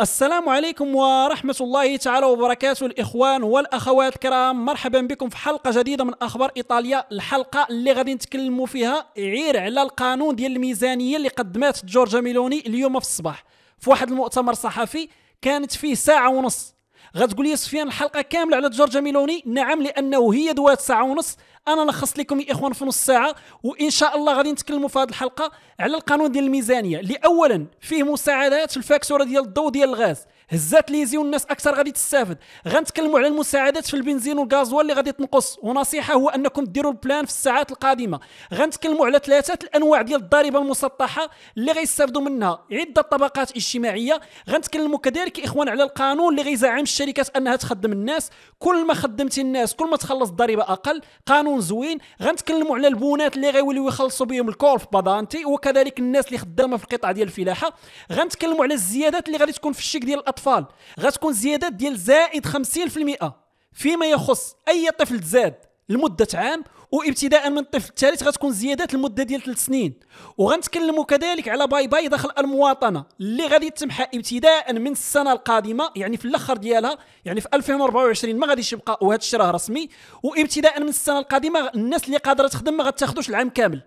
السلام عليكم ورحمة الله تعالى وبركاته الإخوان والأخوات الكرام مرحبا بكم في حلقة جديدة من أخبار إيطاليا الحلقة اللي غادي نتكلموا فيها عير على القانون ديال الميزانية اللي قدمات جورجا ميلوني اليوم في الصباح في واحد المؤتمر صحفي كانت فيه ساعة ونص غتقول لي سفيان الحلقه كامله على جورج ميلوني نعم لانه هي دوات ساعه ونص انا لخصت لكم يا اخوان في نص ساعه وان شاء الله غادي نتكلموا في هذه الحلقه على القانون ديال الميزانيه لاولا اولا فيه مساعدات في الفاكتوره ديال الضوء ديال الغاز هزات ليزي والناس اكثر غادي تستافد غنتكلموا على المساعدات في البنزين والغازوال اللي غادي تنقص ونصيحه هو انكم ديروا البلان في الساعات القادمه غنتكلموا على ثلاثه الانواع ديال الضريبه المسطحه اللي غيستافدوا منها عده طبقات اجتماعيه غنتكلموا كذلك اخوان على القانون اللي غيزعم الشركات انها تخدم الناس كل ما خدمتي الناس كل ما تخلص الضريبه اقل قانون زوين غنتكلموا على البونات اللي غيوليو يخلصوا بهم الكورف بادانتي وكذلك الناس اللي خدامه في القطاع ديال الفلاحه غنتكلموا على الزيادات اللي غادي تكون في الشيك ديال الاطفال غتكون زيادات ديال زائد 50% فيما يخص اي طفل تزاد لمده عام وابتداء من الطفل الثالث غتكون زيادات المده ديال ثلاث سنين وغنتكلموا كذلك على باي باي داخل المواطنه اللي غادي تمحى ابتداء من السنه القادمه يعني في الاخر ديالها يعني في 2024 ما غاديش يبقى وهذا الشيء راه رسمي وابتداء من السنه القادمه الناس اللي قادره تخدم ما غتاخذوش العام كامل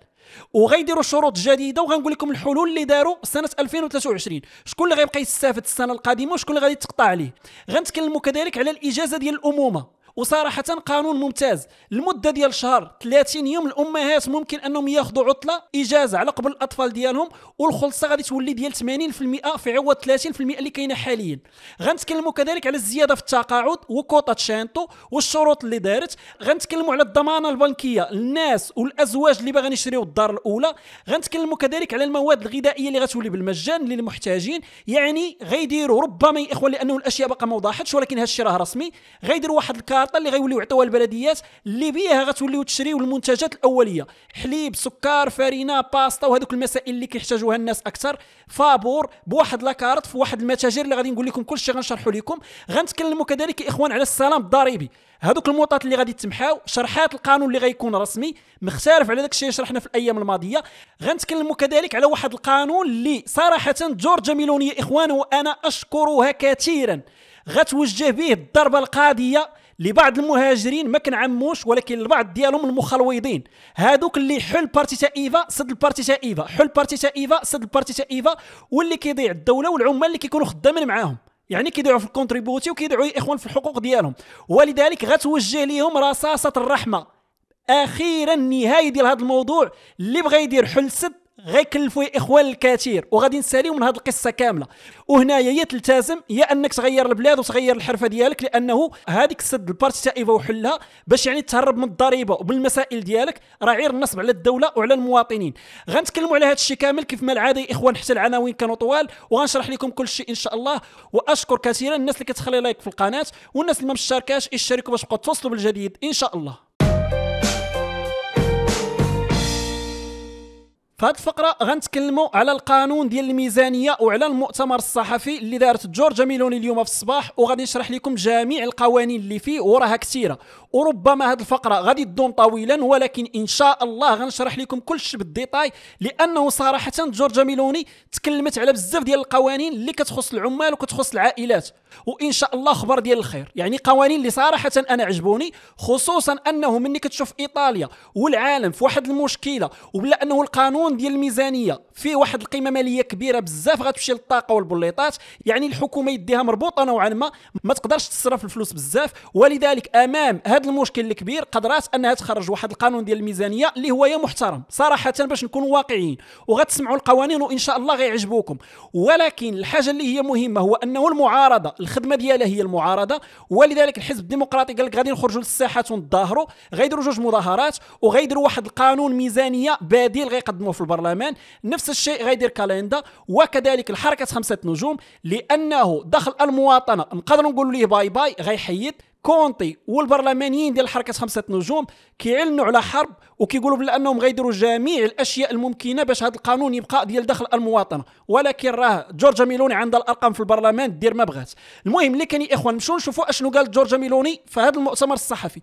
وغيديروا شروط جديده وغنقول لكم الحلول اللي داروا سنه 2023 شكون اللي غيبقى يستافد السنه القادمه وشكون اللي غادي تقطع عليه غنتكلموا كذلك على الاجازه ديال الامومه وصراحه قانون ممتاز المده ديال شهر 30 يوم الامهات ممكن انهم ياخذوا عطله اجازه على قبل الاطفال ديالهم والخلصه غادي تولي ديال 80% في عوض 30% اللي كاينه حاليا غنتكلموا كذلك على الزياده في التقاعد وكوطه شانتو والشروط اللي دارت غنتكلموا على الضمانه البنكيه للناس والازواج اللي باغيين يشريو الدار الاولى غنتكلموا كذلك على المواد الغذائيه اللي غتولي بالمجان للمحتاجين يعني غيديروا ربما يا اخوان لانه الاشياء باقا ما وضحتش ولكن هذا الشيء راه رسمي غيديروا واحد الكار الخياطه اللي غيوليو يعطيوها البلديات اللي بيها غتوليو تشريو المنتجات الاوليه حليب سكر فرينه باستا وهذوك المسائل اللي كيحتاجوها الناس اكثر فابور بواحد لاكارت في واحد المتاجر اللي غادي نقول لكم كلشي غنشرحوا لكم غنتكلموا كذلك يا اخوان على السلام الضريبي هذوك الموطات اللي غادي تمحاو شرحات القانون اللي غيكون رسمي مختلف على داك الشيء اللي شرحنا في الايام الماضيه غنتكلموا كذلك على واحد القانون اللي صراحه جورج ميلوني اخوان وانا اشكرها كثيرا غتوجه به الضربه القاضيه لبعض المهاجرين ما كنعموش ولكن البعض ديالهم المخلويضين هادوك اللي حل تاع ايفا سد تاع ايفا حل تاع ايفا سد تاع ايفا واللي كيضيع الدوله والعمال اللي كيكونوا خدامين معاهم يعني كيدعوا في الكونتريبيوتي وكيدعوا الاخوان في الحقوق ديالهم ولذلك غتوجه لهم رصاصه الرحمه اخيرا النهايه ديال هذا الموضوع اللي بغى يدير حل سد غيكلفوا اخوان الكثير وغادي نساليو من هذه القصه كامله وهنايا يا تلتزم يا انك تغير البلاد وتغير الحرفه ديالك لانه هذيك سد البارتي التائبه وحلها باش يعني تهرب من الضريبه وبالمسائل ديالك راه عير النصب على الدوله وعلى المواطنين غنتكلموا على هذا الشيء كامل كيف ما العاده يا اخوان حتى العناوين كانوا طوال وغنشرح لكم كل شيء ان شاء الله واشكر كثيرا الناس اللي كتخلي لايك في القناه والناس اللي ما مشتركاش اشتركوا باش تبقاو توصلوا بالجديد ان شاء الله فهاد الفقره غنتكلموا على القانون ديال الميزانيه وعلى المؤتمر الصحفي اللي دارت جورج ميلوني اليوم في الصباح وغادي نشرح لكم جميع القوانين اللي فيه وراها كثيره وربما هذه الفقره غادي تدوم طويلا ولكن ان شاء الله غنشرح لكم كلش بالديتاي لانه صراحه جورجا ميلوني تكلمت على بزاف ديال القوانين اللي كتخص العمال وكتخص العائلات وان شاء الله خبر ديال الخير يعني قوانين اللي صراحه انا عجبوني خصوصا انه ملي كتشوف ايطاليا والعالم في واحد المشكله وبلا انه القانون ديال الميزانيه فيه واحد القيمه ماليه كبيره بزاف غتمشي للطاقه والبليطات يعني الحكومه يديها مربوطه نوعا ما ما تقدرش تصرف الفلوس بزاف ولذلك امام هذا المشكل الكبير قدرات انها تخرج واحد القانون ديال الميزانيه اللي هو يا محترم صراحه باش نكونوا واقعيين وغتسمعوا القوانين وان شاء الله غيعجبوكم ولكن الحاجه اللي هي مهمه هو انه المعارضه الخدمه ديالها هي المعارضه ولذلك الحزب الديمقراطي قال لك غادي نخرجوا للساحات ونظاهروا غيديروا جوج مظاهرات وغيديروا واحد القانون ميزانيه بديل غيقدموه في البرلمان نفس الشيء غيدير كاليندا وكذلك الحركه خمسه نجوم لانه دخل المواطنه نقدروا نقولوا ليه باي باي غيحيد كونتي والبرلمانيين ديال حركه خمسه نجوم كيعلنوا على حرب وكيقولوا بانهم غيديروا جميع الاشياء الممكنه باش هذا القانون يبقى ديال داخل المواطنه ولكن راه جورجا ميلوني عندها الارقام في البرلمان دير ما بغات المهم اللي كان يا اخوان مشوا نشوفوا اشنو قال جورجا ميلوني في هذا المؤتمر الصحفي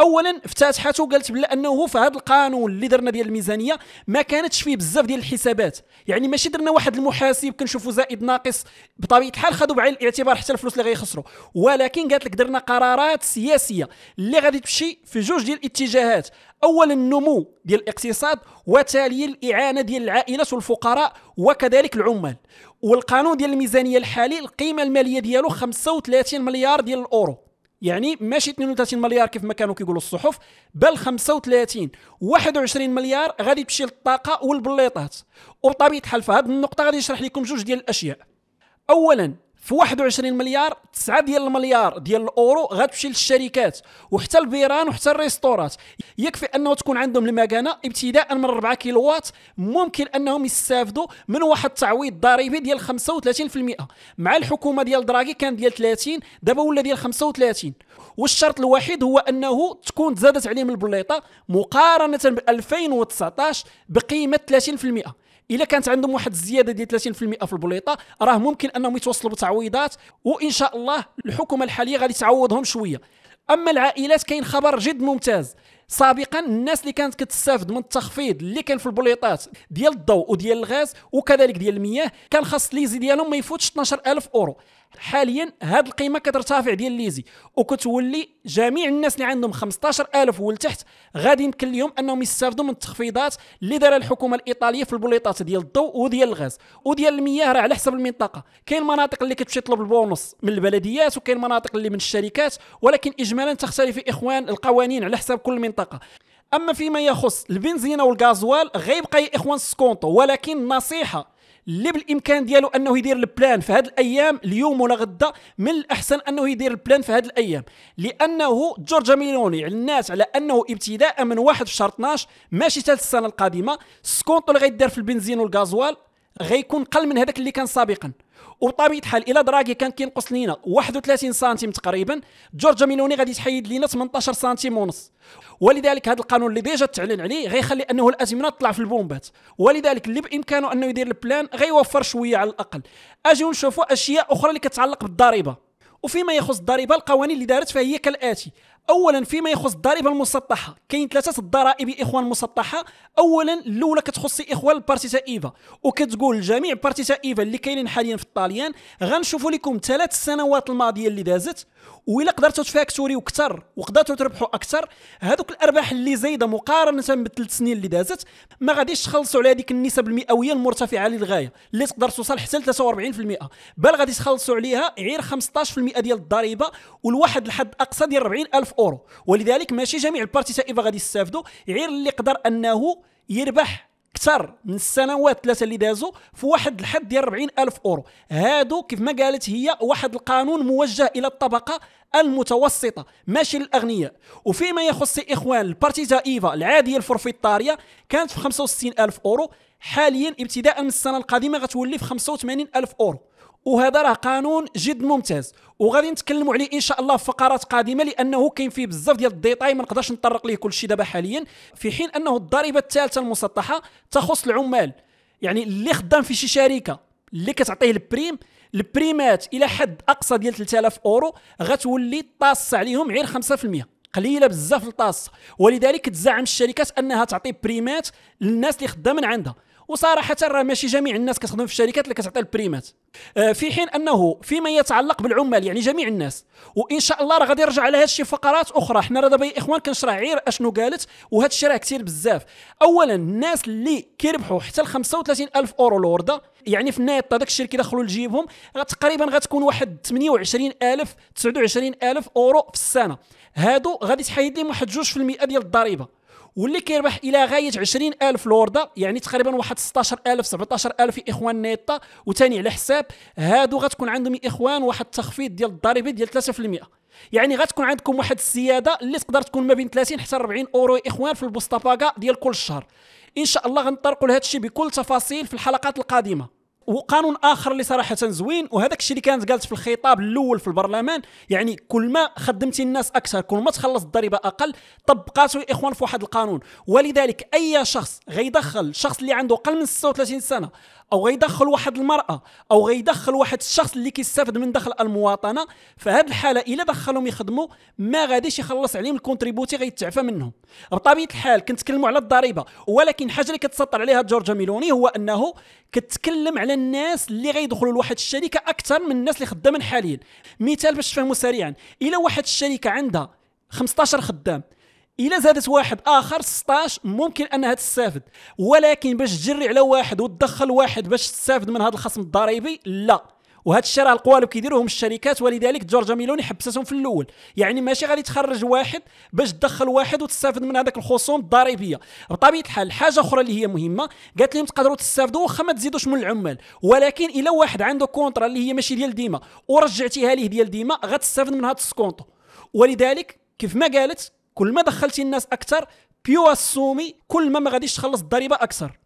اولا افتتحته قالت بلا انه في هذا القانون اللي درنا ديال الميزانيه ما كانتش فيه بزاف ديال الحسابات يعني ماشي درنا واحد المحاسب كنشوفوا زائد ناقص بطبيعه الحال خذوا بعين الاعتبار حتى الفلوس اللي غيخسروا ولكن قالت لك درنا قرارات سياسيه اللي غادي تمشي في جوج ديال الاتجاهات اولا النمو ديال الاقتصاد وتاليا الاعانه ديال العائلات والفقراء وكذلك العمال والقانون ديال الميزانيه الحالي القيمه الماليه ديالو 35 مليار ديال الاورو يعني ماشي 32 مليار كيف ما كانوا كيقولوا الصحف بل 35 21 مليار غادي تمشي للطاقه والبليطات وبطبيعه الحال في هذه النقطه غادي نشرح لكم جوج ديال الاشياء اولا في 21 مليار 9 ديال المليار ديال الاورو غتمشي للشركات وحتى البيران وحتى الريستورات يكفي انه تكون عندهم المكانه ابتداء من 4 كيلوات ممكن انهم يستافدوا من واحد التعويض ضريبي ديال 35% مع الحكومه ديال دراغي كان ديال 30 دابا ولا ديال 35 والشرط الوحيد هو انه تكون تزادت عليهم البليطه مقارنه ب 2019 بقيمه 30% الا كانت عندهم واحد الزياده ديال 30% في البليطه راه ممكن انهم يتوصلوا بتعويضات وان شاء الله الحكومه الحاليه غادي تعوضهم شويه اما العائلات كاين خبر جد ممتاز سابقا الناس اللي كانت كتستافد من التخفيض اللي كان في البليطات ديال الضوء وديال الغاز وكذلك ديال المياه كان خاص ليزي ديالهم ما يفوتش 12000 اورو حاليا هاد القيمه كترتفع ديال ليزي وكتولي جميع الناس اللي عندهم 15000 ولتحت غادي يمكن لهم انهم يستافدوا من التخفيضات اللي دارها الحكومه الايطاليه في البوليطات ديال الضوء وديال الغاز وديال المياه راه على حسب المنطقه كاين مناطق اللي كتمشي تطلب البونص من البلديات وكاين مناطق اللي من الشركات ولكن اجمالا تختلف اخوان القوانين على حسب كل منطقه اما فيما يخص البنزينه والغازوال غيبقى يا اخوان السكونطو ولكن نصيحه اللي بالامكان ديالو انه يدير البلان في هذه الايام اليوم ولا غدا من الاحسن انه يدير البلان في هذه الايام لانه جورج ميلوني على الناس على انه ابتداء من واحد في شهر 12 ماشي حتى السنه القادمه السكونط اللي غيدار في البنزين والغازوال غيكون قل من هذاك اللي كان سابقا وبطبيعه الحال الا دراغي كان كينقص لينا 31 سنتيم تقريبا جورج ميلوني غادي تحيد لينا 18 سنتيم ونص ولذلك هذا القانون اللي ديجا تعلن عليه غيخلي انه الازمنه تطلع في البومبات ولذلك اللي بامكانه انه يدير البلان غيوفر شويه على الاقل اجيو نشوفوا اشياء اخرى اللي كتعلق بالضريبه وفيما يخص الضريبه القوانين اللي دارت فهي كالاتي اولا فيما يخص الضريبه المسطحه كاين ثلاثه الضرائب اخوان مسطحه اولا الاولى كتخص اخوان البارتيتا ايفا وكتقول جميع بارتيتا ايفا اللي كاينين حاليا في الطاليان غنشوفوا لكم ثلاث سنوات الماضيه اللي دازت وإلا قدرتوا تفاكتوريو اكثر وقدرتوا تربحوا اكثر هذوك الارباح اللي زايده مقارنه بالثلاث سنين اللي دازت ما غاديش تخلصوا على هذيك النسب المئويه المرتفعه للغايه اللي تقدر توصل حتى ل 43% بل غادي تخلصوا عليها غير 15% ديال الضريبه والواحد لحد اقصى ديال 40000 1000 اورو ولذلك ماشي جميع البارتي سائفه غادي يستافدوا غير اللي قدر انه يربح اكثر من السنوات ثلاثه اللي دازوا في واحد الحد ديال 40000 اورو هادو كيف ما قالت هي واحد القانون موجه الى الطبقه المتوسطه ماشي للاغنياء وفيما يخص اخوان البارتيزا ايفا العاديه الفورفيتاريه كانت في 65000 اورو حاليا ابتداء من السنه القادمه غتولي في 85000 اورو وهذا راه قانون جد ممتاز وغادي نتكلموا عليه ان شاء الله في فقرات قادمه لانه كاين فيه بزاف ديال الديتاي ما نقدرش نطرق ليه كل شيء دابا حاليا في حين انه الضريبه الثالثه المسطحه تخص العمال يعني اللي خدام في شي شركه اللي كتعطيه البريم البريمات الى حد اقصى ديال 3000 اورو غتولي طاس عليهم غير 5% قليله بزاف الطاس ولذلك تزعم الشركات انها تعطي بريمات للناس اللي خدامين عندها وصراحه راه ماشي جميع الناس كتخدم في الشركات اللي كتعطي البريمات آه، في حين انه فيما يتعلق بالعمال يعني جميع الناس وان شاء الله راه غادي يرجع على هادشي الشيء فقرات اخرى حنا راه دابا يا اخوان كنشرح غير اشنو قالت وهادشي الشيء راه كثير بزاف اولا الناس اللي كيربحوا حتى ل 35000 اورو الورده يعني في النهايه هذاك طيب، الشيء اللي كيدخلوا لجيبهم تقريبا غتكون واحد 28000 29000 اورو في السنه هادو غادي تحيد لهم واحد 2% ديال الضريبه واللي كيربح الى غايه 20000 لورده يعني تقريبا واحد 16000 17000 اخوان نيطا وثاني على حساب هادو غتكون عندهم يا اخوان واحد التخفيض ديال الضريبه ديال 3% يعني غتكون عندكم واحد السياده اللي تقدر تكون ما بين 30 حتى 40 اورو يا اخوان في البوسطه باغا ديال كل شهر ان شاء الله غنطرقوا لهذا الشيء بكل تفاصيل في الحلقات القادمه وقانون اخر اللي صراحه زوين وهذاك الشيء اللي كانت قالت في الخطاب الاول في البرلمان يعني كل ما خدمتي الناس اكثر كل ما تخلص الضريبه اقل طبقاتو يا اخوان في واحد القانون ولذلك اي شخص غيدخل الشخص اللي عنده اقل من 36 سنه او غيدخل واحد المراه او غيدخل واحد الشخص اللي كيستافد من دخل المواطنه فهاد الحاله الا دخلهم يخدموا ما غاديش يخلص عليهم الكونتريبوتي غيتعفى منهم بطبيعه الحال كنتكلموا على الضريبه ولكن حاجه اللي كتسطر عليها جورج ميلوني هو انه كتكلم على الناس اللي غيدخلوا لواحد الشركه اكثر من الناس اللي خدامين حاليا مثال باش تفهموا سريعا الا واحد الشركه عندها 15 خدام الا زادت واحد اخر 16 ممكن انها تستافد ولكن باش تجري على واحد وتدخل واحد باش تستافد من هذا الخصم الضريبي لا وهذا الشيء راه القوالب كيديروهم الشركات ولذلك جورج ميلوني حبستهم في الاول يعني ماشي غادي تخرج واحد باش تدخل واحد وتستافد من هذاك الخصوم الضريبيه بطبيعه الحال حاجه اخرى اللي هي مهمه قالت لهم تقدروا تستافدوا واخا ما تزيدوش من العمال ولكن الا واحد عنده كونترا اللي هي ماشي ديال ديما ورجعتيها ليه ديال ديما غتستافد من هذا السكونتو ولذلك كيف ما قالت كل ما دخلتي الناس اكثر بيو السومي كل ما ما غاديش تخلص الضريبه اكثر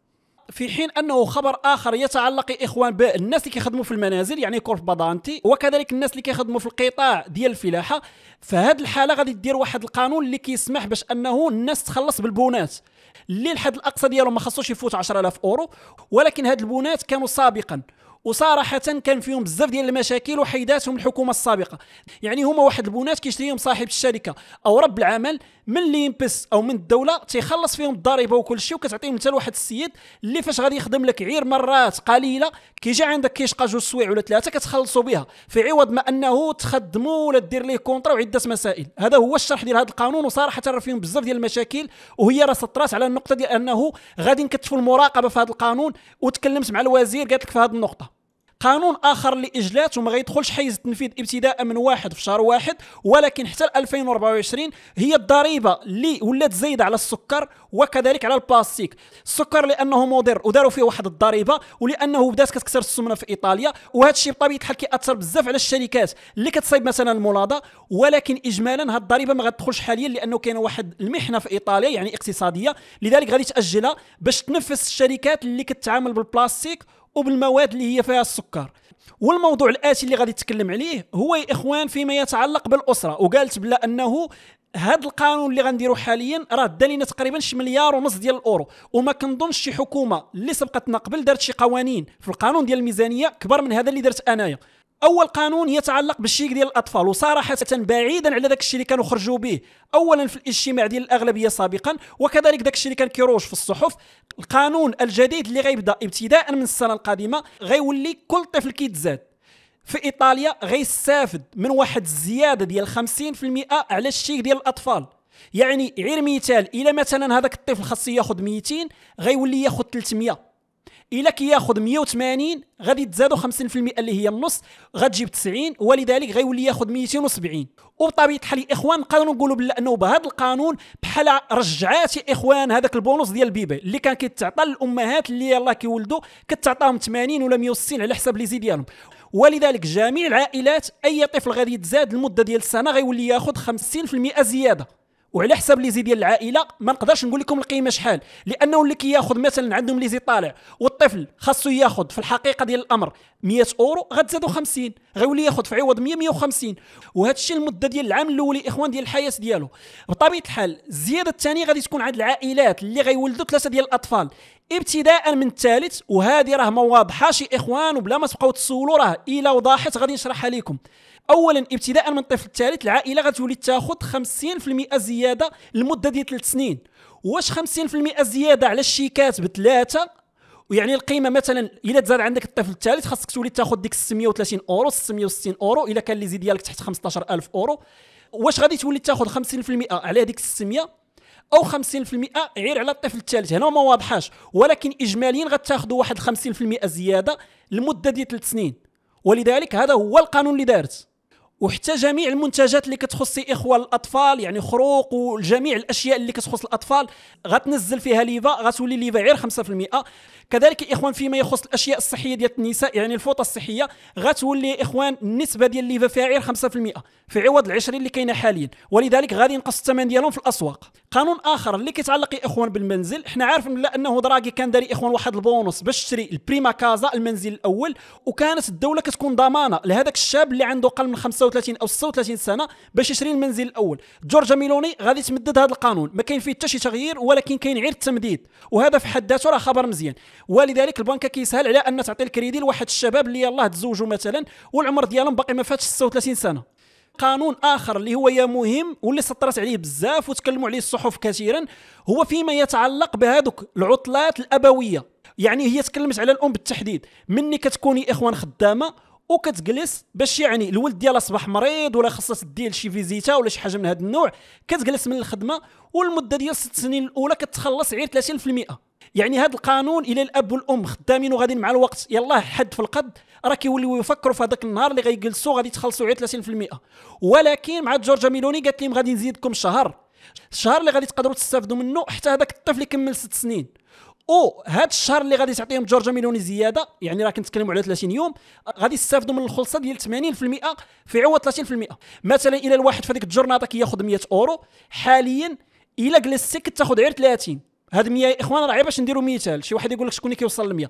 في حين انه خبر اخر يتعلق اخوان بالناس اللي كيخدموا في المنازل يعني كورف بادانتي وكذلك الناس اللي كيخدموا في القطاع ديال الفلاحه فهاد الحاله غادي دير واحد القانون اللي كيسمح باش انه الناس تخلص بالبونات اللي الحد الاقصى ديالهم ما خصوش يفوت 10000 اورو ولكن هاد البونات كانوا سابقا وصراحه كان فيهم بزاف ديال المشاكل وحيداتهم الحكومه السابقه يعني هما واحد البنات كيشريهم صاحب الشركه او رب العمل من اللي ينبس او من الدوله تيخلص فيهم الضريبه وكل شيء وكتعطيهم مثال واحد السيد اللي فاش غادي يخدم لك عير مرات قليله كيجي عندك كيشقى جوج سوايع ولا ثلاثه كتخلصوا بها في عوض ما انه تخدموا ولا دير ليه كونطرا وعده مسائل هذا هو الشرح ديال هذا القانون وصراحه راه فيهم بزاف ديال المشاكل وهي راه سطرات على النقطه ديال انه غادي نكتفوا المراقبه في هذا القانون وتكلمت مع الوزير قالت لك في هذه النقطه قانون اخر لاجلات وما غيدخلش حيز التنفيذ ابتداء من واحد في شهر واحد ولكن حتى 2024 هي الضريبه اللي ولات زايده على السكر وكذلك على البلاستيك السكر لانه مضر وداروا فيه واحد الضريبه ولانه بدات كتكسر السمنه في ايطاليا وهذا الشيء بطبيعه الحال كياثر بزاف على الشركات اللي كتصيب مثلا المولاده ولكن اجمالا هذه الضريبه ما غتدخلش حاليا لانه كاينه واحد المحنه في ايطاليا يعني اقتصاديه لذلك غادي تاجلها باش تنفس الشركات اللي كتعامل بالبلاستيك وبالمواد اللي هي فيها السكر والموضوع الاتي اللي غادي نتكلم عليه هو يا اخوان فيما يتعلق بالاسره وقالت بلا انه هذا القانون اللي غنديرو حاليا راه دا لينا تقريبا شي مليار ونص ديال الاورو وما كنظنش شي حكومه اللي سبقتنا قبل دارت شي قوانين في القانون ديال الميزانيه كبر من هذا اللي درت انايا اول قانون يتعلق بالشيك ديال الاطفال وصراحه بعيدا على داك الشيء اللي كانوا خرجوا به اولا في الاجتماع ديال الاغلبيه سابقا وكذلك داك الشيء اللي كان كيروش في الصحف القانون الجديد اللي غيبدا ابتداء من السنه القادمه غيولي كل طفل كيتزاد في ايطاليا غيستافد من واحد الزياده ديال 50% على الشيك ديال الاطفال يعني غير مثال الى مثلا هذاك الطفل خاصو ياخذ 200 غيولي ياخذ 300 الا كياخذ 180 غادي تزادو 50% اللي هي النص غتجيب 90 ولذلك غيولي ياخذ 270 وبطبيعه الحال الاخوان نقدروا نقولوا بلا انه بهذا القانون بحال رجعات يا اخوان هذاك البونص ديال البيبي اللي كان كيتعطى للامهات اللي يلاه كيولدوا كتعطاهم 80 ولا 160 على حساب لي ديالهم ولذلك جميع العائلات اي طفل غادي يتزاد المده ديال السنه غيولي ياخذ 50% زياده وعلى حساب ليزي ديال العائله ما نقدرش نقول لكم القيمه شحال لانه اللي كياخذ مثلا عندهم ليزي طالع والطفل خاصو ياخذ في الحقيقه ديال الامر 100 اورو غتزادو 50 غيولي ياخذ في عوض 100 150 وهذا الشيء المده ديال العام الاول اخوان ديال الحياه ديالو بطبيعه الحال الزياده الثانيه غادي تكون عند العائلات اللي غيولدوا ثلاثه ديال الاطفال ابتداء من الثالث وهذه راه ما واضحه شي اخوان وبلا ما تبقاو تسولوا راه الى وضاحت غادي نشرحها لكم اولا ابتداء من الطفل الثالث العائله غتولي تاخذ 50% زياده لمده ديال 3 سنين واش 50% زياده على الشيكات بثلاثه ويعني القيمه مثلا الا تزاد عندك الطفل الثالث خاصك تولي تاخذ ديك 630 اورو 660 اورو الا كان اللي زيد ديالك تحت 15000 اورو واش غادي تولي تاخذ 50% على هذيك 600 او 50% غير على الطفل الثالث هنا ما واضحاش ولكن اجماليا غتاخذوا واحد 50% زياده لمده ديال 3 سنين ولذلك هذا هو القانون اللي دارت وحتى جميع المنتجات اللي كتخص اخوه الاطفال يعني خروق وجميع الاشياء اللي كتخص الاطفال غتنزل فيها ليفا غتولي ليفا غير 5% كذلك اخوان فيما يخص الاشياء الصحيه ديال النساء يعني الفوطه الصحيه غتولي يا اخوان النسبه ديال ليفا فيها غير 5% في عوض ال 20 اللي كاينه حاليا ولذلك غادي ينقص الثمن ديالهم في الاسواق قانون اخر اللي كيتعلق اخوان بالمنزل حنا عارفين لا انه دراغي كان داري اخوان واحد البونص باش تشري البريما كازا المنزل الاول وكانت الدوله كتكون ضمانه لهذاك الشاب اللي عنده اقل من 35 35 او 36 سنه باش يشري المنزل الاول جورج ميلوني غادي تمدد هذا القانون ما كاين فيه حتى شي تغيير ولكن كاين غير التمديد وهذا في حد ذاته راه خبر مزيان ولذلك البنكه كيسهل على ان تعطي الكريدي لواحد الشباب اللي يلاه تزوجوا مثلا والعمر ديالهم باقي ما فاتش 36 سنه قانون اخر اللي هو يا مهم واللي سطرت عليه بزاف وتكلموا عليه الصحف كثيرا هو فيما يتعلق بهذوك العطلات الابويه يعني هي تكلمت على الام بالتحديد مني كتكوني اخوان خدامه وكتجلس باش يعني الولد ديالها صباح مريض ولا خصها تدي شي فيزيتا ولا شي حاجه من هذا النوع كتجلس من الخدمه والمده ديال الست سنين الاولى كتخلص غير 30% يعني هذا القانون الى الاب والام خدامين وغاديين مع الوقت يلاه حد في القد راه كيوليو يفكروا في هذاك النهار اللي غيجلسوا غادي تخلصوا غير 30% ولكن مع جورجا ميلوني قالت لهم غادي نزيدكم شهر الشهر اللي غادي تقدروا تستافدوا منه حتى هذاك الطفل يكمل ست سنين او هاد الشهر اللي غادي تعطيهم جورج ميلوني زياده يعني راه كنتكلموا على 30 يوم غادي يستافدوا من الخلصه ديال 80% في عوض 30% مثلا الى الواحد في هذيك الجورناطه كياخذ 100 اورو حاليا الى جلستي كتاخذ غير 30 هاد 100 يا اخوان راه باش نديروا مثال شي واحد يقول لك شكون اللي كيوصل ل 100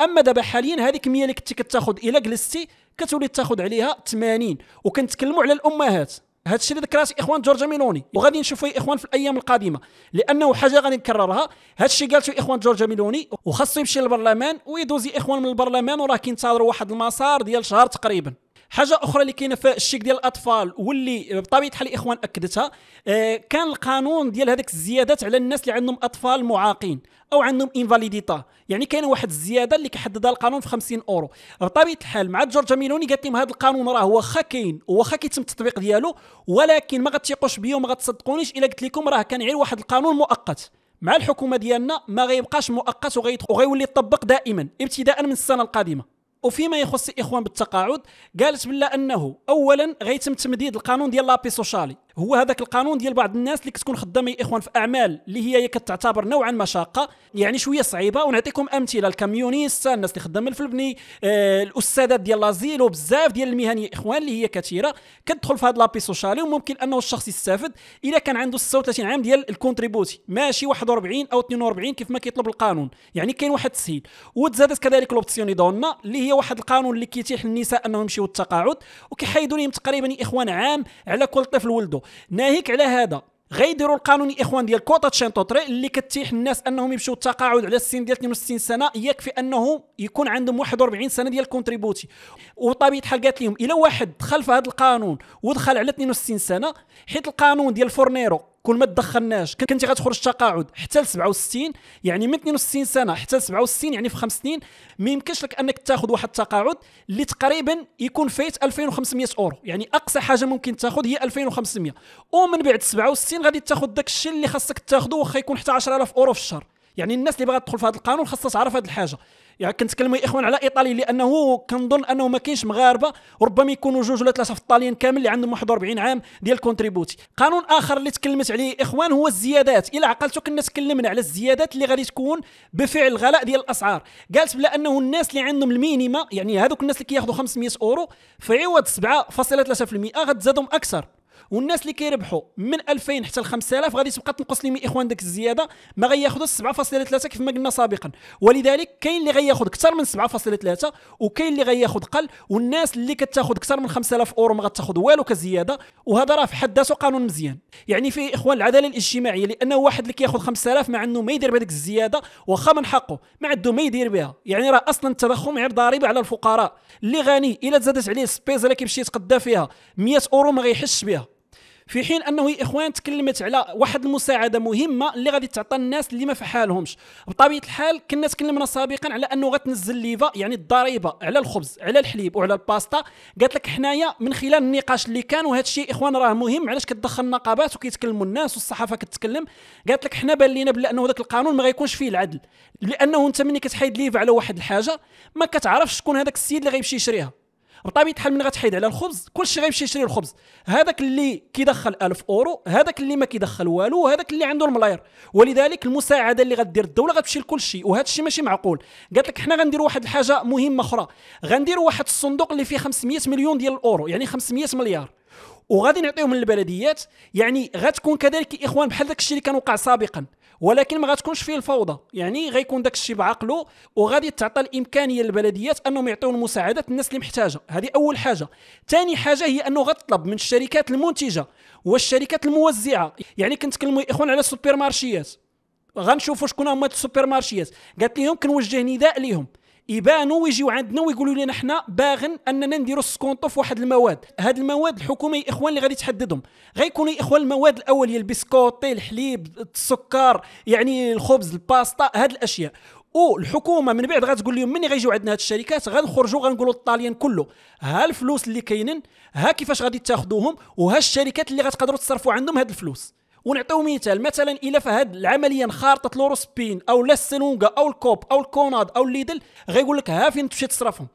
اما دابا حاليا هذيك 100 اللي كنتي كتاخذ الى جلستي كتولي تاخذ عليها 80 وكنتكلموا على الامهات هذا الشيء اللي ذكرها اخوان جورجا ميلوني وغادي نشوفوا اخوان في الايام القادمه لانه حاجه غادي نكررها هذا الشيء قالته اخوان جورجا ميلوني وخاصو يمشي للبرلمان ويدوز اخوان من البرلمان وراه كينتظروا واحد المسار ديال شهر تقريبا حاجه اخرى اللي كاينه في الشيك ديال الاطفال واللي بطبيعه الحال الاخوان اكدتها آه، كان القانون ديال هذيك الزيادات على الناس اللي عندهم اطفال معاقين او عندهم انفاليديتا يعني كاين واحد الزياده اللي كيحددها القانون في 50 اورو بطبيعه الحال مع جورجا ميلوني قالت لهم هذا القانون راه واخا كاين واخا كيتم التطبيق ديالو ولكن ما غتثيقوش بيا وما غتصدقونيش الا قلت لكم راه كان غير واحد القانون مؤقت مع الحكومه ديالنا ما غيبقاش مؤقت وغيولي يطبق دائما ابتداء من السنه القادمه وفيما يخص الاخوان بالتقاعد قالت بلا انه اولا غيتم تمديد القانون ديال لابي سوشالي هو هذاك القانون ديال بعض الناس اللي كتكون خدامه اخوان في اعمال اللي هي كتعتبر نوعا ما شاقه يعني شويه صعيبه ونعطيكم امثله الكاميونيست الناس اللي خدامه في البني آه الاستاذات ديال لازيل وبزاف ديال المهن يا اخوان اللي هي كثيره كتدخل في هذا لابي سوشالي وممكن انه الشخص يستافد اذا كان عنده 36 عام ديال الكونتريبوتي ماشي 41 او 42 كيف ما كيطلب القانون يعني كاين واحد التسهيل وتزادت كذلك لوبسيوني دونا اللي هي واحد القانون اللي كيتيح للنساء انهم يمشيو التقاعد وكيحيدوا لهم تقريبا اخوان عام على كل طفل ولده ناهيك على هذا غيديروا القانون الاخوان ديال كوطا طري اللي كتيح الناس انهم يمشيو التقاعد على السن ديال 62 سنه يكفي انه يكون عندهم 41 سنه ديال الكونتريبوتي وطبيعه الحال قالت لهم الا واحد دخل في هذا القانون ودخل على 62 سنه حيت القانون ديال فورنيرو كل ما تدخلناش كنتي غتخرج تقاعد حتى ل 67 يعني من 62 سنه حتى ل 67 يعني في خمس سنين ما يمكنش لك انك تاخذ واحد التقاعد اللي تقريبا يكون فايت 2500 اورو يعني اقصى حاجه ممكن تاخذ هي 2500 ومن بعد 67 غادي تاخذ داك الشيء اللي خاصك تاخذه واخا يكون حتى 10000 اورو في الشهر يعني الناس اللي باغا تدخل في هذا القانون خاصها تعرف هذه الحاجه يعني كنتكلموا يا اخوان على ايطالي لانه كنظن انه ما كاينش مغاربه وربما يكونوا جوج ولا ثلاثه في الطاليين كامل اللي عندهم 41 عام ديال كونتريبوتي قانون اخر اللي تكلمت عليه اخوان هو الزيادات الى عقلتو كنا تكلمنا على الزيادات اللي غادي تكون بفعل غلاء ديال الاسعار قالت بلا انه الناس اللي عندهم المينيما يعني هذوك الناس اللي كياخذوا 500 اورو في عوض 7.3% غتزادهم اكثر والناس اللي كيربحوا من 2000 حتى ل 5000 غادي تبقى تنقص لهم اخوان ديك الزياده ما غياخذوش 7.3 كيف ما قلنا سابقا ولذلك كاين اللي غياخذ اكثر من 7.3 وكاين اللي غياخذ قل والناس اللي كتاخذ اكثر من 5000 اورو ما غتاخذ والو كزياده وهذا راه في حد ذاته قانون مزيان يعني فيه اخوان العداله الاجتماعيه لانه واحد اللي كياخذ 5000 ما عنده ما يدير بهذيك الزياده واخا من حقه ما عنده ما يدير بها يعني راه اصلا التضخم غير ضريبه على الفقراء اللي غني الا تزادت عليه السبيز اللي كيمشي يتقدى فيها 100 اورو ما غيحسش بها في حين انه يا اخوان تكلمت على واحد المساعده مهمه اللي غادي تعطى الناس اللي ما في حالهمش بطبيعه الحال كنا تكلمنا سابقا على انه غتنزل ليفا يعني الضريبه على الخبز على الحليب وعلى الباستا قالت لك حنايا من خلال النقاش اللي كان وهذا الشيء اخوان راه مهم علاش كتدخل النقابات وكيتكلموا الناس والصحافه كتتكلم قالت لك حنا بان لينا بلا انه ذاك القانون ما غيكونش فيه العدل لانه انت ملي كتحيد ليفا على واحد الحاجه ما كتعرفش شكون هذاك السيد اللي غيمشي يشريها بطبيعه الحال من غتحيد على الخبز كلشي غيمشي يشري الخبز هذاك اللي كيدخل 1000 اورو هذاك اللي ما كيدخل والو وهذاك اللي عنده الملاير ولذلك المساعده اللي غدير الدوله غتمشي لكلشي وهذا الشيء ماشي معقول قالت لك حنا غنديروا واحد الحاجه مهمه اخرى غنديروا واحد الصندوق اللي فيه 500 مليون ديال الاورو يعني 500 مليار وغادي نعطيهم للبلديات يعني غتكون كذلك اخوان بحال داك الشيء اللي كان وقع سابقا ولكن ما غتكونش فيه الفوضى يعني غيكون داك الشيء بعقله وغادي تعطى الامكانيه للبلديات انهم يعطيو المساعدات الناس اللي محتاجه هذه اول حاجه ثاني حاجه هي انه غتطلب من الشركات المنتجه والشركات الموزعه يعني كنتكلموا اخوان على السوبر مارشيات غنشوفوا شكون هما السوبر مارشيات قالت لهم كنوجه نداء ليهم يبانوا ويجيو عندنا ويقولوا لنا حنا باغن اننا نديروا السكونطو في واحد المواد هاد المواد الحكومه يا اخوان اللي غادي تحددهم غيكونوا يا اخوان المواد الاوليه البسكوتي الحليب السكر يعني الخبز الباستا هاد الاشياء والحكومه من بعد غتقول لهم مني غيجيو عندنا هاد الشركات غنخرجوا غنقولوا الطاليان كله ها الفلوس اللي كاينين ها كيفاش غادي تاخذوهم وها الشركات اللي غتقدروا تصرفوا عندهم هاد الفلوس ونعطيو مثال مثلا الا فهاد العمليه انخرطت لوروسبين او لا السنونغا او الكوب او الكوناد او الليدل غيقول لك ها فين تمشي تصرفهم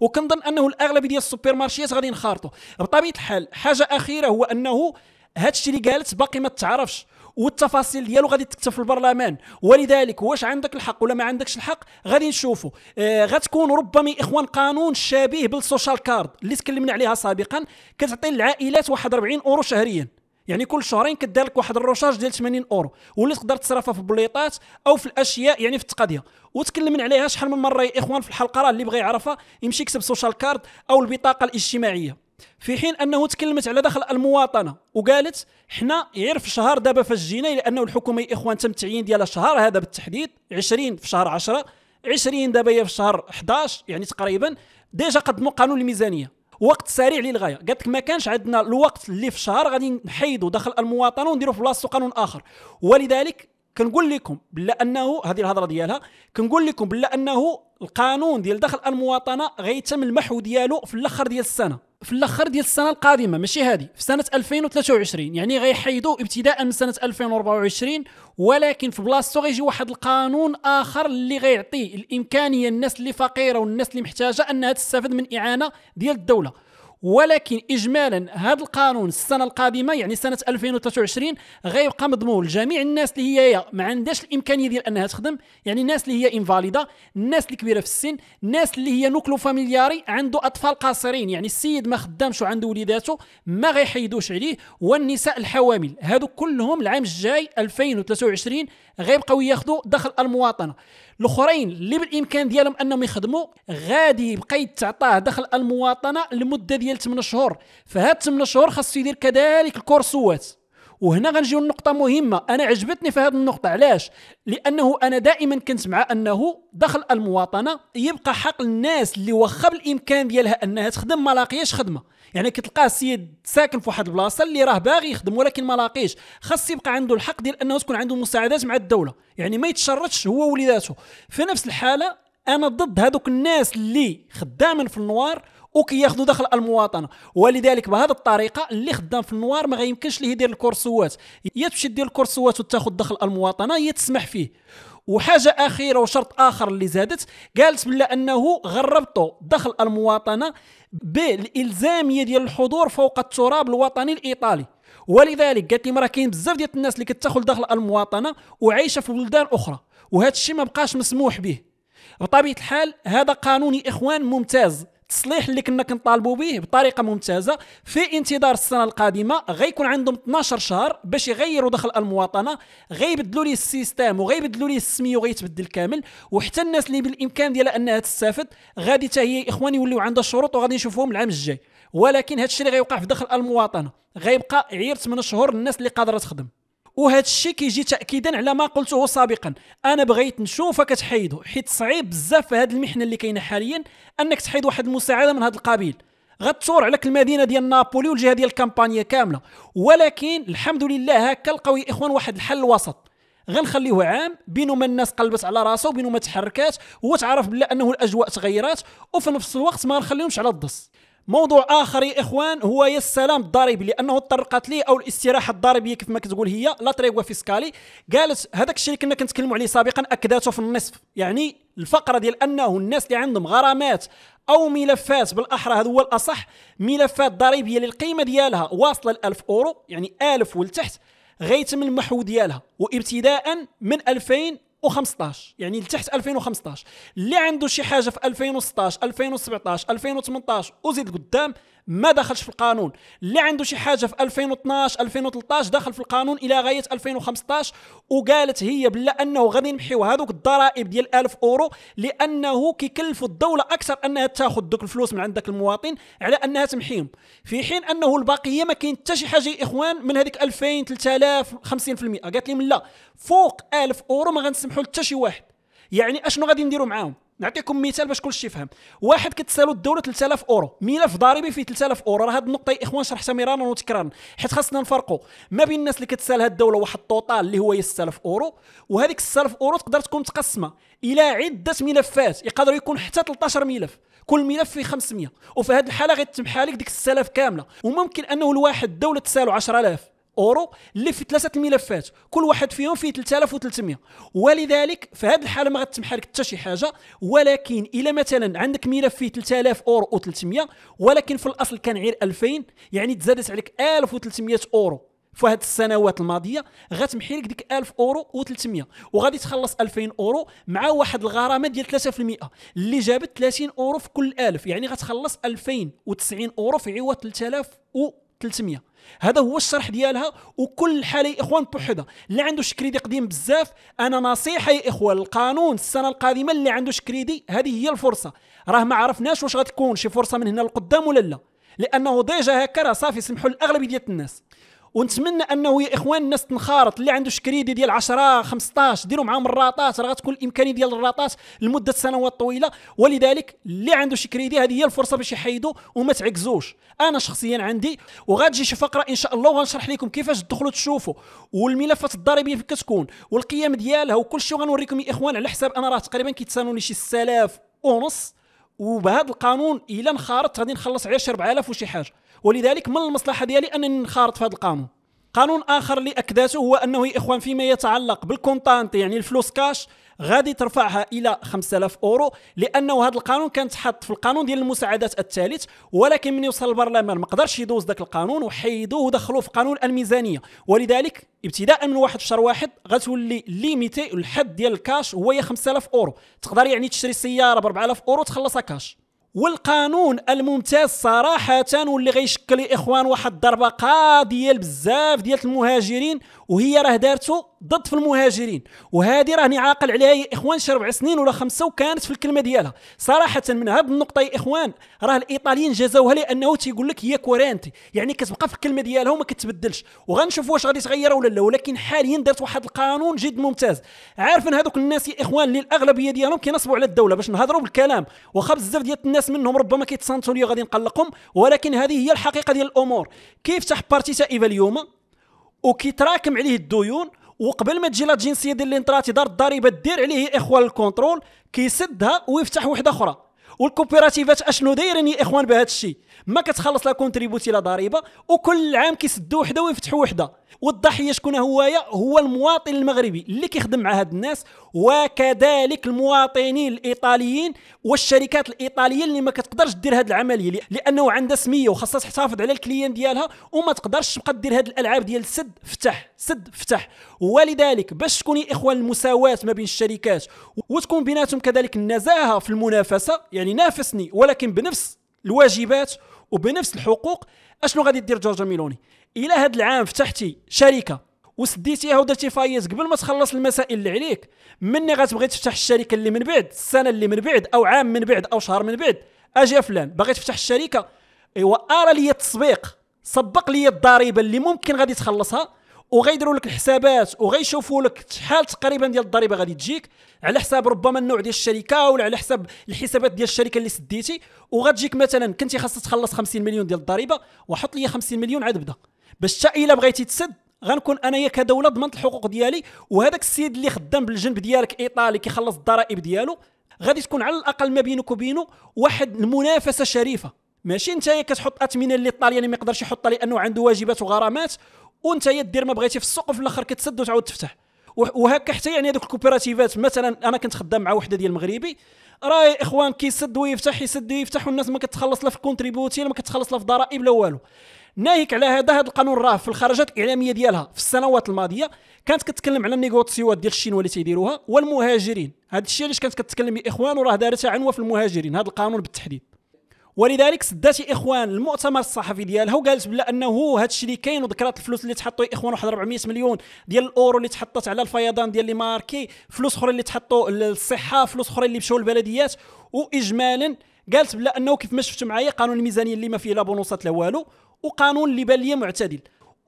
وكنظن انه الاغلبيه ديال السوبر مارشيات غادي ينخرطوا بطبيعه الحال حاجه اخيره هو انه هادشي اللي قالت باقي ما تعرفش والتفاصيل ديالو غادي تكتب في البرلمان ولذلك واش عندك الحق ولا ما عندكش الحق غادي نشوفوا آه غتكون ربما اخوان قانون شبيه بالسوشال كارد اللي تكلمنا عليها سابقا كتعطي للعائلات واحد 40 اورو شهريا يعني كل شهرين كدير لك واحد الروشارج ديال 80 اورو واللي تقدر تصرفها في البليطات او في الاشياء يعني في التقضيه وتكلمنا عليها شحال من مره يا اخوان في الحلقه راه اللي بغى يعرفها يمشي يكتب سوشيال كارد او البطاقه الاجتماعيه في حين انه تكلمت على دخل المواطنه وقالت حنا غير في شهر دابا فاش جينا لانه الحكومه يا اخوان تم التعيين ديال الشهر هذا بالتحديد 20 في شهر 10 20 دابا هي في شهر 11 يعني تقريبا ديجا قدموا قانون الميزانيه وقت سريع للغايه قالت لك ما كانش عندنا الوقت اللي في الشهر غادي نحيدوا دخل المواطنه ونديروا في بلاصتو قانون اخر ولذلك كنقول لكم بلا انه هذه الهضره ديالها كنقول لكم بلا انه القانون ديال دخل المواطنه غيتم المحو ديالو في الاخر ديال السنه في الاخر ديال السنه القادمه ماشي هذه في سنه 2023 يعني غيحيدوا ابتداء من سنه 2024 ولكن في بلاصتو غيجي واحد القانون اخر اللي غيعطي الامكانيه الناس اللي فقيره والناس اللي محتاجه انها تستفاد من اعانه ديال الدوله ولكن اجمالا هذا القانون السنه القادمه يعني سنه 2023 غيبقى مضمون لجميع الناس اللي هي ما عندهاش الامكانيه ديال انها تخدم يعني الناس اللي هي انفاليدا الناس اللي كبيره في السن الناس اللي هي نوكلو فاميلياري عنده اطفال قاصرين يعني السيد ما خدامش وعنده وليداته ما غيحيدوش عليه والنساء الحوامل هادو كلهم العام الجاي 2023 غيبقاو ياخذوا دخل المواطنه الاخرين اللي بالامكان ديالهم انهم يخدموا غادي يبقى يتعطاه دخل المواطنه لمده ديال 8 شهور فهاد 8 شهور خاصو يدير كذلك الكورسوات وهنا غنجيو لنقطة مهمة، أنا عجبتني في هذه النقطة، علاش؟ لأنه أنا دائما كنت مع أنه دخل المواطنة يبقى حق الناس اللي واخا بالإمكان ديالها أنها تخدم ما لاقياش خدمة، يعني كتلقاه السيد ساكن في واحد البلاصه اللي راه باغي يخدم ولكن ما لاقيش خاص يبقى عنده الحق ديال انه تكون عنده مساعدات مع الدوله يعني ما يتشرطش هو وليداته في نفس الحاله انا ضد هذوك الناس اللي خدامين في النوار وكياخذوا دخل المواطنه ولذلك بهذه الطريقه اللي خدام في النوار ما غيمكنش ليه يدير الكورسوات يا تمشي دير الكورسوات وتاخذ دخل المواطنه يا تسمح فيه وحاجه اخيره وشرط اخر اللي زادت قالت بلا انه غربطوا دخل المواطنه بالالزاميه ديال الحضور فوق التراب الوطني الايطالي ولذلك قالت لي راه كاين بزاف ديال الناس اللي كتدخل دخل المواطنه وعايشه في بلدان اخرى وهذا الشيء ما بقاش مسموح به بطبيعه الحال هذا قانوني اخوان ممتاز التصليح اللي كنا كنطالبوا به بطريقه ممتازه في انتظار السنه القادمه غيكون عندهم 12 شهر باش يغيروا دخل المواطنه غيبدلوا لي السيستم وغيبدلوا لي السميه وغيتبدل كامل وحتى الناس اللي بالامكان ديالها انها تستافد غادي حتى هي اخواني يوليو عندها شروط وغادي نشوفوهم العام الجاي ولكن هذا الشيء اللي غيوقع في دخل المواطنه غيبقى عير 8 شهور الناس اللي قادره تخدم وهذا الشيء كيجي تاكيدا على ما قلته سابقا انا بغيت نشوفك تحيدو حيت صعيب بزاف في هذه المحنه اللي كاينه حاليا انك تحيد واحد المساعده من هذا القبيل غتثور عليك المدينه ديال نابولي والجهه ديال الكامبانيا كامله ولكن الحمد لله هكا لقاو الاخوان واحد الحل وسط غنخليوه عام بينو ما الناس قلبت على راسه وبينو ما تحركات وتعرف بلا انه الاجواء تغيرات وفي نفس الوقت ما نخليهمش على الضص موضوع اخر يا اخوان هو يا السلام الضريبي لانه تطرقت ليه او الاستراحه الضريبيه كيف ما كتقول هي لا تريغوا فيسكالي قالت هذاك الشيء اللي كنا كنتكلموا عليه سابقا اكدته في النصف يعني الفقره ديال انه الناس اللي عندهم غرامات او ملفات بالاحرى هذا هو الاصح ملفات ضريبيه اللي القيمه ديالها واصله ل 1000 اورو يعني 1000 ولتحت غيتم المحو ديالها وابتداء من 2000 2015 يعني لتحت 2015 اللي عنده شي حاجه في 2016 2017 2018 وزيد قدام ما دخلش في القانون اللي عنده شي حاجه في 2012 2013 دخل في القانون الى غايه 2015 وقالت هي بلا انه غادي نمحيو هذوك الضرائب ديال 1000 اورو لانه كيكلفوا الدوله اكثر انها تاخذ دوك الفلوس من عندك المواطن على انها تمحيهم في حين انه البقيه ما كاين حتى شي حاجه يا اخوان من هذيك 2000 3000 50% قالت لي لا فوق 1000 اورو ما غنسمحوا لحتى شي واحد يعني اشنو غادي نديروا معاهم نعطيكم مثال باش كلشي يفهم واحد كتسالو الدوله 3000 اورو ملف ضريبي فيه 3000 اورو راه هاد النقطه يا اخوان شرحتها مرارا وتكرارا حيت خاصنا نفرقوا ما بين الناس اللي كتسالها الدوله واحد الطوطال اللي هو 6000 اورو وهذيك 6000 اورو تقدر تكون متقسمه الى عده ملفات يقدر يكون حتى 13 ملف كل ملف فيه 500 وفي هذه الحاله غيتمحى لك ديك 6000 كامله وممكن انه الواحد الدوله تسالو 10000 اورو اللي في ثلاثه الملفات كل واحد فيهم فيه 3300 ولذلك في هذه الحاله ما غتسمح لك حتى شي حاجه ولكن الا مثلا عندك ملف فيه 3000 اورو و300 ولكن في الاصل كان غير 2000 يعني تزادت عليك 1300 اورو في هذه السنوات الماضيه غتمحي لك ديك 1000 اورو و300 وغادي تخلص 2000 اورو مع واحد الغرامه ديال 3% اللي جابت 30 اورو في كل 1000 يعني غتخلص 2090 اورو في عوض 3000 و 300 هذا هو الشرح ديالها وكل حاله يا اخوان بوحدها اللي عنده كريدي قديم بزاف انا نصيحه يا اخوان القانون السنه القادمه اللي عنده كريدي هذه هي الفرصه راه ما عرفناش واش غتكون شي فرصه من هنا لقدام ولا لا لانه ديجا هكا راه صافي سمحوا الاغلبيه ديال الناس ونتمنى انه يا اخوان الناس تنخرط اللي عنده شكريدي ديال 10 15 ديروا معاهم الراطات راه غتكون الامكانيه ديال الراطات لمده سنوات طويله ولذلك اللي عنده شكريدي هذه هي الفرصه باش يحيدوا وما تعكزوش انا شخصيا عندي وغتجي شي فقره ان شاء الله وغنشرح لكم كيفاش تدخلوا تشوفوا والملفات الضريبيه فين كتكون والقيم ديالها وكل شيء غنوريكم يا اخوان على حساب انا راه تقريبا كيتسانوني شي 6000 ونص وبهذا القانون الا انخرطت غادي نخلص عليه 4000 وشي حاجه ولذلك من المصلحه ديالي انني نخرط في هذا القانون قانون اخر اللي اكدته هو انه يا اخوان فيما يتعلق بالكونطانت يعني الفلوس كاش غادي ترفعها الى 5000 اورو لانه هذا القانون كان تحط في القانون ديال المساعدات الثالث ولكن من يوصل البرلمان ما قدرش يدوز ذاك القانون وحيدوه ودخلوه في قانون الميزانيه ولذلك ابتداء من واحد شهر واحد غتولي ليميتي الحد ديال الكاش هو 5000 اورو تقدر يعني تشري سياره ب 4000 اورو تخلصها كاش والقانون الممتاز صراحة واللي غيشكل إخوان واحد الضربة قاضية لبزاف ديال المهاجرين وهي راه دارته ضد في المهاجرين وهذه راني عاقل عليها يا اخوان شي ربع سنين ولا خمسه وكانت في الكلمه ديالها صراحه من هذه النقطه يا اخوان راه الايطاليين جازوها لانه تيقول لك هي كورانتي يعني كتبقى في الكلمه ديالها وما كتبدلش وغنشوف واش غادي تغير ولا لا ولكن حاليا دارت واحد القانون جد ممتاز عارفين هذوك الناس يا اخوان اللي الاغلبيه ديالهم كينصبوا على الدوله باش نهضروا بالكلام واخا بزاف ديال الناس منهم ربما كيتصنتوا لي غادي نقلقهم ولكن هذه هي الحقيقه ديال الامور كيفتح بارتي سائبه اليوم وكيتراكم عليه الديون وقبل ما تجي لا جنسيه ديال دار الضريبه دير عليه يا اخوان الكونترول كيسدها ويفتح وحده اخرى والكوبيراتيفات اشنو دايرين يا اخوان بهذا الشيء ما كتخلص لا كونتريبوتي لا ضريبه وكل عام كيسدوا وحده ويفتحوا وحده والضحيه شكون هويا هو المواطن المغربي اللي كيخدم مع هاد الناس وكذلك المواطنين الايطاليين والشركات الايطاليه اللي ما كتقدرش دير هاد العمليه لانه عندها سميه وخاصها تحتفظ على الكليان ديالها وما تقدرش تبقى دير هاد الالعاب ديال السد فتح سد فتح ولذلك باش تكون يا اخوان المساواه ما بين الشركات وتكون بيناتهم كذلك النزاهه في المنافسه يعني نافسني ولكن بنفس الواجبات وبنفس الحقوق اشنو غادي دير جورج ميلوني الى هذا العام فتحتي شركه وسديتيها ودرتي فايز قبل ما تخلص المسائل اللي عليك مني غتبغي تفتح الشركه اللي من بعد السنه اللي من بعد او عام من بعد او شهر من بعد اجي فلان باغي تفتح الشركه ايوا ارى لي التصبيق سبق لي الضريبه اللي ممكن غادي تخلصها وغيديروا لك الحسابات وغيشوفوا لك شحال تقريبا ديال الضريبه غادي تجيك على حساب ربما النوع ديال الشركه ولا على حساب الحسابات ديال الشركه اللي سديتي وغتجيك مثلا كنتي خاصك تخلص 50 مليون ديال الضريبه وحط لي 50 مليون عاد بدا باش حتى الا بغيتي تسد غنكون انايا كدوله ضمنت الحقوق ديالي وهذاك السيد اللي خدام بالجنب ديالك ايطالي كيخلص الضرائب ديالو غادي تكون على الاقل ما بينك وبينه واحد المنافسه شريفه ماشي انت كتحط اثمنه اللي الطالياني ما يقدرش يحطها لانه عنده واجبات وغرامات وانت يا دير ما بغيتي في السوق وفي الاخر كتسد وتعاود تفتح وهكا حتى يعني هذوك الكوبيراتيفات مثلا انا كنت خدام مع وحده ديال المغربي راه اخوان كيسد ويفتح يسد ويفتح والناس ما كتخلص لا في لا ما كتخلص لا في ضرائب لا والو ناهيك على هذا هذا القانون راه في الخرجات الاعلاميه ديالها في السنوات الماضيه كانت كتكلم على النيغوتسيوات ديال الشينوا اللي تيديروها والمهاجرين هذا الشيء علاش كانت كتكلم يا اخوان وراه دارتها عنوه في المهاجرين هذا القانون بالتحديد ولذلك سدات اخوان المؤتمر الصحفي ديالها وقالت بلا انه هذا الشيء اللي كاين وذكرات الفلوس اللي تحطوا اخوان واحد 400 مليون ديال الاورو اللي تحطت على الفيضان ديال لي ماركي فلوس اخرى اللي تحطوا للصحه فلوس اخرى اللي مشاو للبلديات واجمالا قالت بلا انه كيف ما شفتوا معايا قانون الميزانيه اللي ما فيه لا بونصات لا والو وقانون اللي بان لي معتدل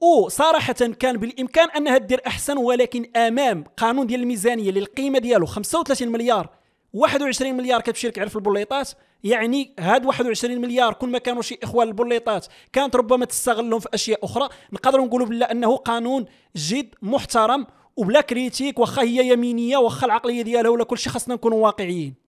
وصراحة كان بالإمكان أنها دير أحسن ولكن أمام قانون ديال الميزانية اللي القيمة ديالو 35 مليار 21 مليار كتمشي لك عرف البليطات يعني هاد 21 مليار كل ما كانوا شي اخوان البليطات كانت ربما تستغلهم في اشياء اخرى نقدروا نقولوا بلا انه قانون جد محترم وبلا كريتيك واخا هي يمينيه واخا العقليه ديالها ولا كل شيء خاصنا نكونوا واقعيين